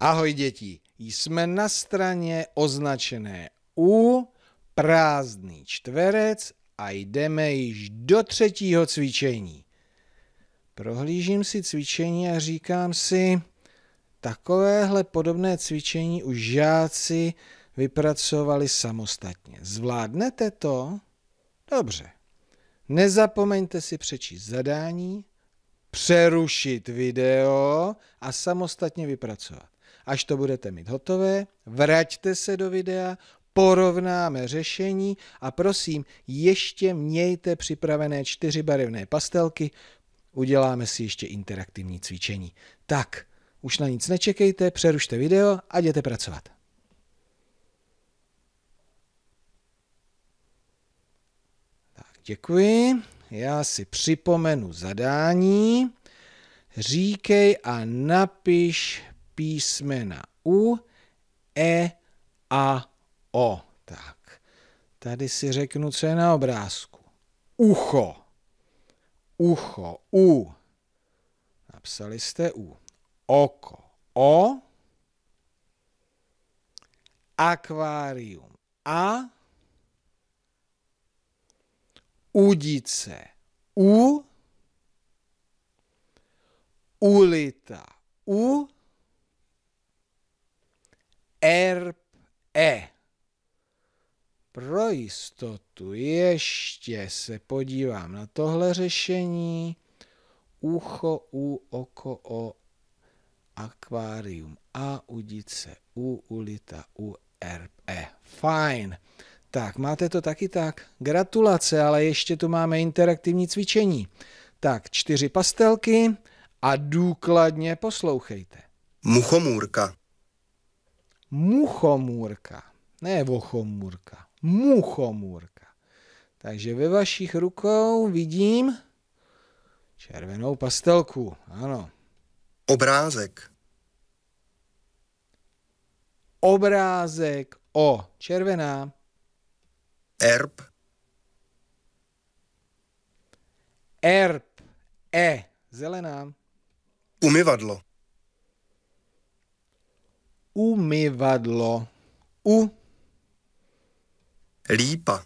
Ahoj děti, jsme na straně označené U, prázdný čtverec a jdeme již do třetího cvičení. Prohlížím si cvičení a říkám si, takovéhle podobné cvičení už žáci vypracovali samostatně. Zvládnete to? Dobře. Nezapomeňte si přečíst zadání, přerušit video a samostatně vypracovat. Až to budete mít hotové, vraťte se do videa, porovnáme řešení a prosím, ještě mějte připravené čtyři barevné pastelky, uděláme si ještě interaktivní cvičení. Tak, už na nic nečekejte, přerušte video a jděte pracovat. Tak, děkuji. Já si připomenu zadání. Říkej a napiš písmena U, E a O. Tak, tady si řeknu, co je na obrázku. Ucho. Ucho. U. Napsali jste U. Oko. O. Akvárium. A. Udice. U. Ulita. U erb e. Pro jistotu ještě se podívám na tohle řešení. Ucho, u, oko, o, akvárium a, udice, u, ulita, u, erb, e. Fajn. Tak, máte to taky tak. Gratulace, ale ještě tu máme interaktivní cvičení. Tak, čtyři pastelky a důkladně poslouchejte. Muchomůrka muchomůrka. Ne vochomůrka, muchomůrka. Takže ve vašich rukou vidím červenou pastelku, ano. Obrázek. Obrázek O, červená. Erb. Erb, E, zelená. Umyvadlo umyvadlo, u. Lípa.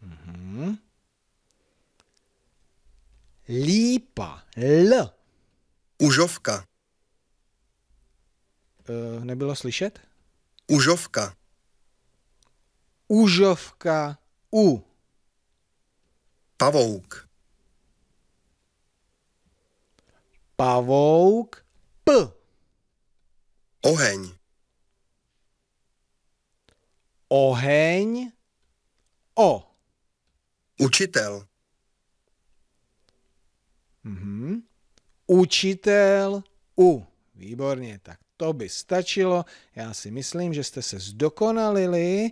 Mhm. Lípa, l. Užovka. E, nebylo slyšet? Užovka. Užovka, u. Pavouk. Pavouk, p. Oheň. Oheň. O. Učitel. Mhm. Učitel U. Výborně, tak to by stačilo. Já si myslím, že jste se zdokonalili.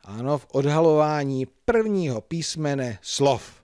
Ano, v odhalování prvního písmene slov.